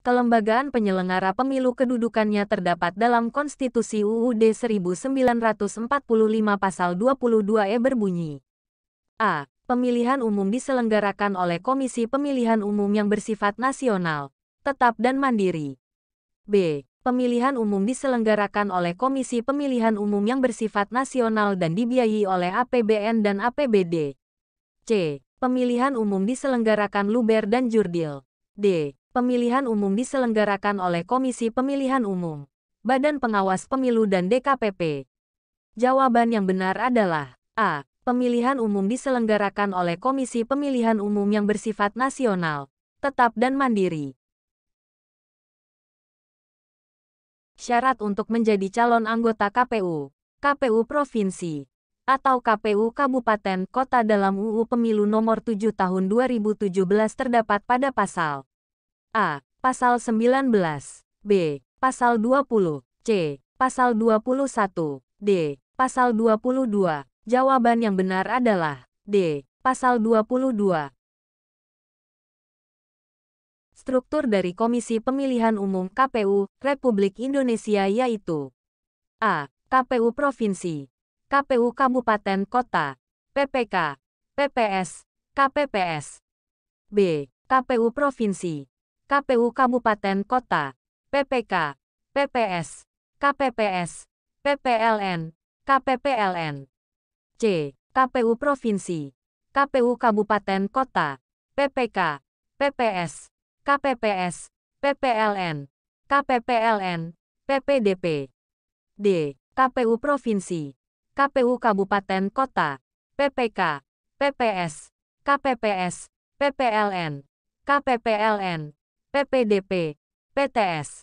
kelembagaan penyelenggara pemilu kedudukannya terdapat dalam Konstitusi UUD 1945 pasal 22E berbunyi. A. Pemilihan umum diselenggarakan oleh Komisi Pemilihan Umum yang bersifat nasional, tetap dan mandiri. B. Pemilihan umum diselenggarakan oleh Komisi Pemilihan Umum yang bersifat nasional dan dibiayai oleh APBN dan APBD. C. Pemilihan umum diselenggarakan luber dan jurdil. D pemilihan umum diselenggarakan oleh Komisi Pemilihan Umum, Badan Pengawas Pemilu dan DKPP. Jawaban yang benar adalah A. Pemilihan umum diselenggarakan oleh Komisi Pemilihan Umum yang bersifat nasional, tetap dan mandiri. Syarat untuk menjadi calon anggota KPU, KPU Provinsi, atau KPU Kabupaten Kota dalam UU Pemilu Nomor 7 Tahun 2017 terdapat pada pasal A. Pasal 19. B. Pasal 20. C. Pasal 21. D. Pasal 22. Jawaban yang benar adalah D. Pasal 22. Struktur dari Komisi Pemilihan Umum KPU Republik Indonesia yaitu A. KPU Provinsi KPU Kabupaten Kota PPK PPS KPPS B. KPU Provinsi KPU Kabupaten Kota, PPK, PPS, KPPS, PPLN, KPPLN. C. KPU Provinsi, KPU Kabupaten Kota, PPK, PPS, KPPS, PPLN, KPPLN, PPDP. D. KPU Provinsi, KPU Kabupaten Kota, PPK, PPS, KPPS, PPLN, KPPLN, PPDP, PTS.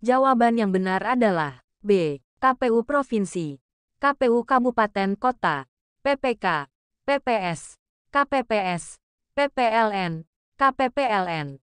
Jawaban yang benar adalah B. KPU Provinsi, KPU Kabupaten Kota, PPK, PPS, KPPS, PPLN, KPPLN.